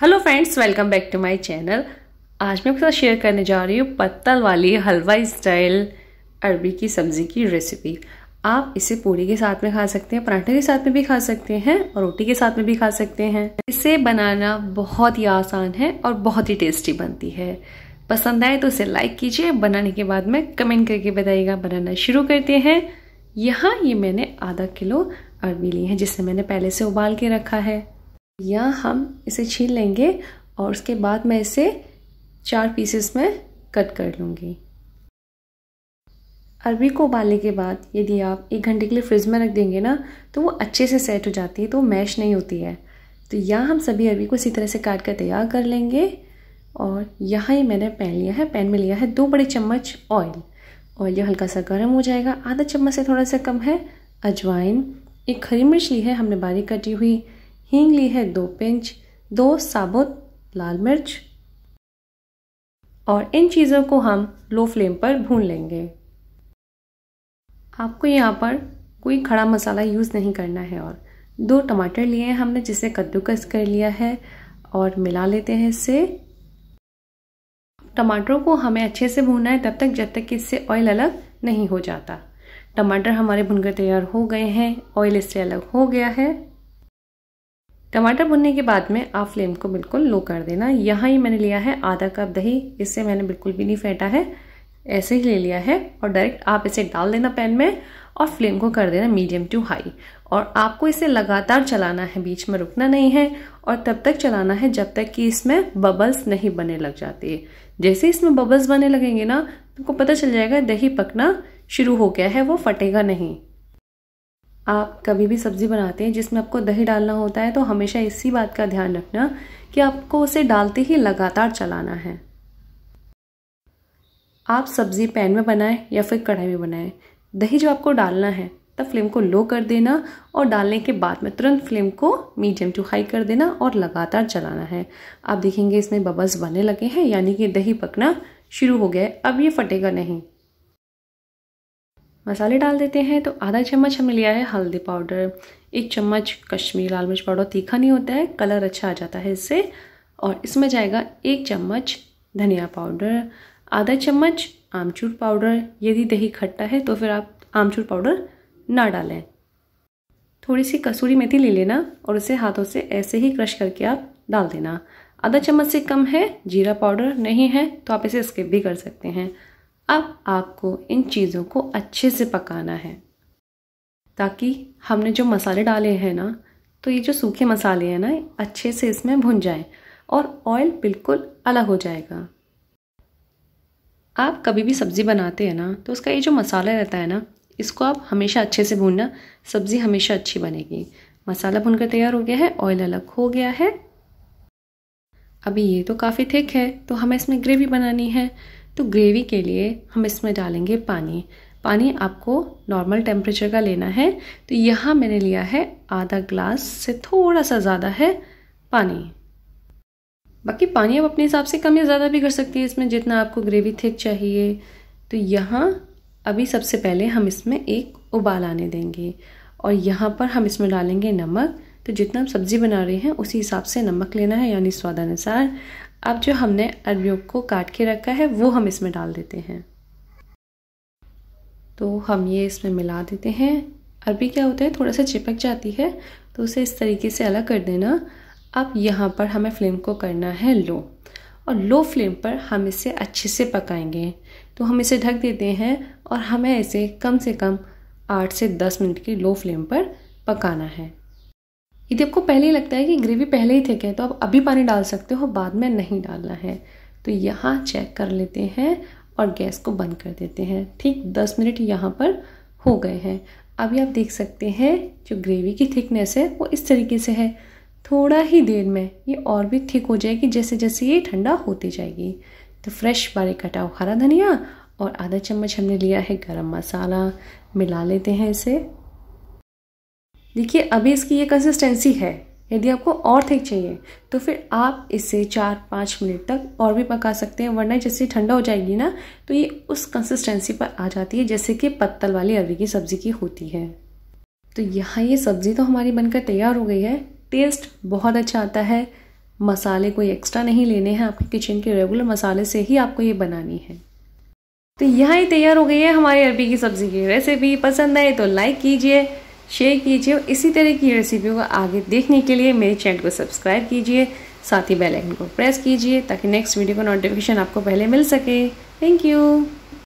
hello friends welcome back to my channel आज मैं आपके साथ शेयर करने जा रही हूँ पत्तल वाली हलवा स्टाइल अरबी की सब्ज़ी की रेसिपी आप इसे पूरी के साथ में खा सकते हैं पराठे के साथ में भी खा सकते हैं और रोटी के साथ में भी खा सकते हैं इसे बनाना बहुत ही आसान है और बहुत ही टेस्टी बनती है पसंद आए तो इसे लाइक कीजिए बनाने के बाद में कमेंट करके बताइएगा बनाना शुरू करते हैं यहाँ ये मैंने आधा किलो अरबी ली है जिसे मैंने पहले से उबाल के रखा है या हम इसे छील लेंगे और उसके बाद मैं इसे चार पीसेस में कट कर लूँगी अरबी को उबालने के बाद यदि आप एक घंटे के लिए फ्रिज में रख देंगे ना तो वो अच्छे से सेट हो जाती है तो मैश नहीं होती है तो या हम सभी अरबी को इसी तरह से काट कर तैयार कर लेंगे और यहाँ ही मैंने पैन लिया है पैन में लिया है दो बड़े चम्मच ऑयल ऑयल जो हल्का सा गर्म हो जाएगा आधा चम्मच से थोड़ा सा कम है अजवाइन एक हरी मिर्च ली है हमने बारीक कटी हुई हींग ली है दो पिंच दो साबुत लाल मिर्च और इन चीज़ों को हम लो फ्लेम पर भून लेंगे आपको यहाँ पर कोई खड़ा मसाला यूज़ नहीं करना है और दो टमाटर लिए हैं हमने जिसे कद्दूकस कर लिया है और मिला लेते हैं इससे टमाटरों को हमें अच्छे से भूनना है तब तक जब तक कि इससे ऑयल अलग नहीं हो जाता टमाटर हमारे भुनकर तैयार हो गए हैं ऑयल इससे अलग हो गया है टमाटर भुनने के बाद में आप फ्लेम को बिल्कुल लो कर देना यहाँ ही मैंने लिया है आधा कप दही इससे मैंने बिल्कुल भी नहीं फेंटा है ऐसे ही ले लिया है और डायरेक्ट आप इसे डाल देना पैन में और फ्लेम को कर देना मीडियम टू हाई और आपको इसे लगातार चलाना है बीच में रुकना नहीं है और तब तक चलाना है जब तक कि इसमें बबल्स नहीं बनने लग जाते जैसे इसमें बबल्स बनने लगेंगे ना तुमको पता चल जाएगा दही पकना शुरू हो गया है वो फटेगा नहीं आप कभी भी सब्ज़ी बनाते हैं जिसमें आपको दही डालना होता है तो हमेशा इसी बात का ध्यान रखना कि आपको उसे डालते ही लगातार चलाना है आप सब्ज़ी पैन में बनाएं या फिर कढ़ाई में बनाएं दही जो आपको डालना है तब फ्लेम को लो कर देना और डालने के बाद में तुरंत फ्लेम को मीडियम टू हाई कर देना और लगातार चलाना है आप देखेंगे इसमें बबल्स बनने लगे हैं यानी कि दही पकना शुरू हो गया है अब ये फटेगा नहीं मसाले डाल देते हैं तो आधा चम्मच हमने लिया है हल्दी पाउडर एक चम्मच कश्मीरी लाल मिर्च पाउडर तीखा नहीं होता है कलर अच्छा आ जाता है इससे और इसमें जाएगा एक चम्मच धनिया पाउडर आधा चम्मच आमचूर पाउडर यदि दही खट्टा है तो फिर आप आमचूर पाउडर ना डालें थोड़ी सी कसूरी मेथी ले लेना और उसे हाथों से ऐसे ही क्रश करके आप डाल देना आधा चम्मच से कम है जीरा पाउडर नहीं है तो आप इसे स्किप भी कर सकते हैं अब आपको इन चीज़ों को अच्छे से पकाना है ताकि हमने जो मसाले डाले हैं ना तो ये जो सूखे मसाले हैं ना अच्छे से इसमें भुन जाए और ऑयल बिल्कुल अलग हो जाएगा आप कभी भी सब्ज़ी बनाते हैं ना तो उसका ये जो मसाला रहता है ना इसको आप हमेशा अच्छे से भूनना सब्ज़ी हमेशा अच्छी बनेगी मसाला भुनकर तैयार हो गया है ऑयल अलग हो गया है अभी ये तो काफ़ी थिक है तो हमें इसमें ग्रेवी बनानी है तो ग्रेवी के लिए हम इसमें डालेंगे पानी पानी आपको नॉर्मल टेम्परेचर का लेना है तो यहाँ मैंने लिया है आधा ग्लास से थोड़ा सा ज़्यादा है पानी बाकी पानी आप अपने हिसाब से कम या ज़्यादा भी कर सकती है इसमें जितना आपको ग्रेवी थिक चाहिए तो यहाँ अभी सबसे पहले हम इसमें एक उबाल आने देंगे और यहाँ पर हम इसमें डालेंगे नमक तो जितना हम सब्ज़ी बना रहे हैं उसी हिसाब से नमक लेना है यानी स्वादानुसार अब जो हमने अदरक को काट के रखा है वो हम इसमें डाल देते हैं तो हम ये इसमें मिला देते हैं अरबी क्या होता है थोड़ा सा चिपक जाती है तो उसे इस तरीके से अलग कर देना अब यहाँ पर हमें फ्लेम को करना है लो और लो फ्लेम पर हम इसे अच्छे से पकाएंगे तो हम इसे ढक देते हैं और हमें इसे कम से कम आठ से दस मिनट की लो फ्लेम पर पकाना है यदि आपको पहले ही लगता है कि ग्रेवी पहले ही थिक है तो आप अभी पानी डाल सकते हो बाद में नहीं डालना है तो यहाँ चेक कर लेते हैं और गैस को बंद कर देते हैं ठीक 10 मिनट यहाँ पर हो गए हैं अभी आप देख सकते हैं जो ग्रेवी की थिकनेस है वो इस तरीके से है थोड़ा ही देर में ये और भी थिक हो जाएगी जैसे जैसे ये ठंडा होती जाएगी तो फ्रेश बारे कटा हुआ हरा धनिया और आधा चम्मच हमने लिया है गरम मसाला मिला लेते हैं इसे देखिए अभी इसकी ये कंसिस्टेंसी है यदि आपको और थिक चाहिए तो फिर आप इसे चार पाँच मिनट तक और भी पका सकते हैं वरना जैसे ठंडा हो जाएगी ना तो ये उस कंसिस्टेंसी पर आ जाती है जैसे कि पत्तल वाली अरवी की सब्ज़ी की होती है तो यहाँ ये सब्ज़ी तो हमारी बनकर तैयार हो गई है टेस्ट बहुत अच्छा आता है मसाले कोई एक्स्ट्रा नहीं लेने हैं आपके किचन के रेगुलर मसाले से ही आपको ये बनानी है तो यहाँ ही तैयार हो गई है हमारी अरबी की सब्ज़ी की रेसिपी पसंद आए तो लाइक कीजिए शेयर कीजिए और इसी तरह की रेसिपियों को आगे देखने के लिए मेरे चैनल को सब्सक्राइब कीजिए साथ ही बेल आइकन को प्रेस कीजिए ताकि नेक्स्ट वीडियो का नोटिफिकेशन आपको पहले मिल सके थैंक यू